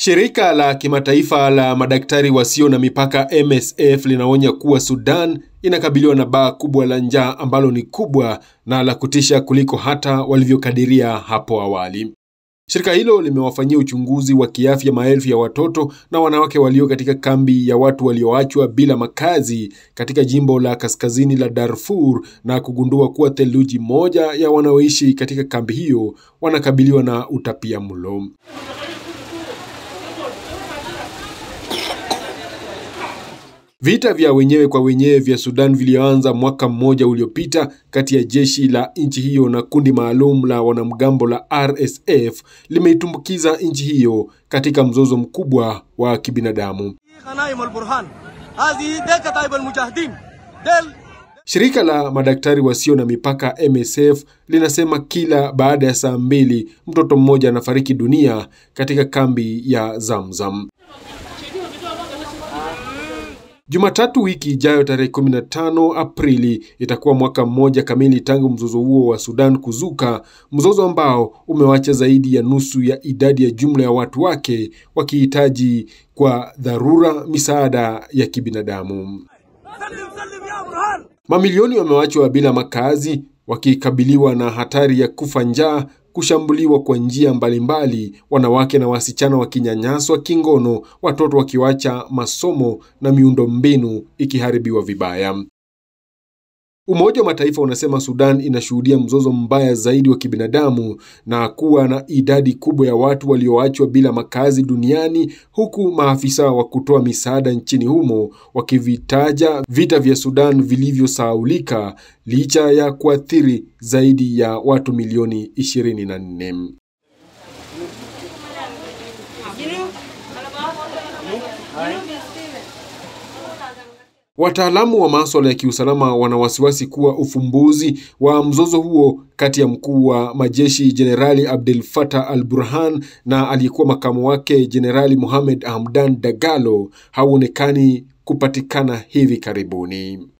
Shirika la kimataifa la madaktari wasio na mipaka MSF linaonya kuwa Sudan inakabiliwa na baa kubwa la njaa ambalo ni kubwa na la kutisha kuliko hata walivyokadiria hapo awali. Shirika hilo limewafanyia uchunguzi wa kiafya maelfu ya watoto na wanawake walio katika kambi ya watu walioachwa bila makazi katika jimbo la kaskazini la Darfur na kugundua kuwa theluji moja ya wanaoishi katika kambi hiyo wanakabiliwa na utapia mlo. Vita vya wenyewe kwa wenyewe vya Sudan vilianza mwaka mmoja uliopita kati ya jeshi la nchi hiyo na kundi maalum la wanamgambo la RSF limeitumbukiza nchi hiyo katika mzozo mkubwa wa kibinadamu. Shirika la madaktari wasio na mipaka MSF linasema kila baada ya saa mbili mtoto mmoja anafariki dunia katika kambi ya Zamzam. Jumatatu wiki ijayo tarehe 15 Aprili itakuwa mwaka mmoja kamili tangu mzozo huo wa Sudan kuzuka, mzozo ambao umewacha zaidi ya nusu ya idadi ya jumla ya watu wake wakihitaji kwa dharura misaada ya kibinadamu. Mamilioni wamewachwa bila makazi wakikabiliwa na hatari ya kufa njaa kushambuliwa kwa njia mbalimbali, wanawake na wasichana wakinyanyaswa kingono, watoto wakiwacha masomo na miundombinu ikiharibiwa vibaya. Umoja wa Mataifa unasema Sudan inashuhudia mzozo mbaya zaidi wa kibinadamu na kuwa na idadi kubwa ya watu walioachwa bila makazi duniani, huku maafisa wa kutoa misaada nchini humo wakivitaja vita vya Sudan vilivyosahaulika licha ya kuathiri zaidi ya watu milioni 24. Wataalamu wa maswala ya kiusalama wana wasiwasi kuwa ufumbuzi wa mzozo huo kati ya mkuu wa majeshi Jenerali Abdel Fattah al-Burhan na aliyekuwa makamu wake Jenerali Mohamed Hamdan Dagalo hauonekani kupatikana hivi karibuni.